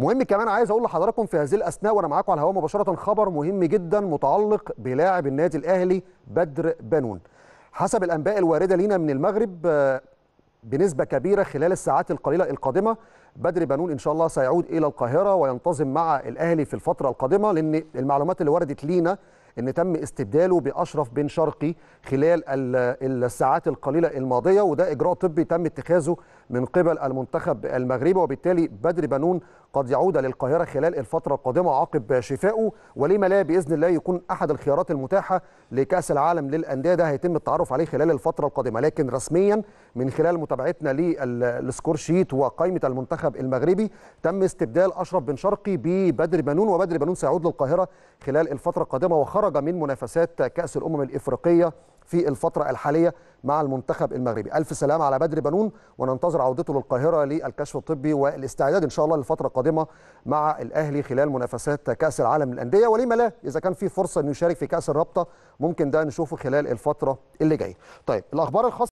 مهم كمان عايز اقول لحضراتكم في هذه الاثناء وانا معاكم على الهواء مباشره خبر مهم جدا متعلق بلاعب النادي الاهلي بدر بنون حسب الانباء الوارده لينا من المغرب بنسبه كبيره خلال الساعات القليله القادمه بدر بنون ان شاء الله سيعود الى القاهره وينتظم مع الاهلي في الفتره القادمه لان المعلومات اللي وردت لينا ان تم استبداله باشرف بن شرقي خلال الساعات القليله الماضيه وده اجراء طبي تم اتخاذه من قبل المنتخب المغربي وبالتالي بدر بنون قد يعود للقاهره خلال الفتره القادمه عقب شفائه ولما لا باذن الله يكون احد الخيارات المتاحه لكاس العالم للانديه ده هيتم التعرف عليه خلال الفتره القادمه لكن رسميا من خلال متابعتنا للسكور شيت وقائمه المنتخب المغربي تم استبدال اشرف بن شرقي ببدر بنون وبدر بنون سيعود للقاهره خلال الفتره القادمه وخرج خرج من منافسات كأس الأمم الإفريقية في الفترة الحالية مع المنتخب المغربي ألف سلام على بدر بنون وننتظر عودته للقاهرة للكشف الطبي والاستعداد إن شاء الله للفترة القادمة مع الأهلي خلال منافسات كأس العالم للأندية ولما لا إذا كان في فرصة أنه يشارك في كأس الرابطة ممكن ده نشوفه خلال الفترة اللي جاية طيب الأخبار الخاصة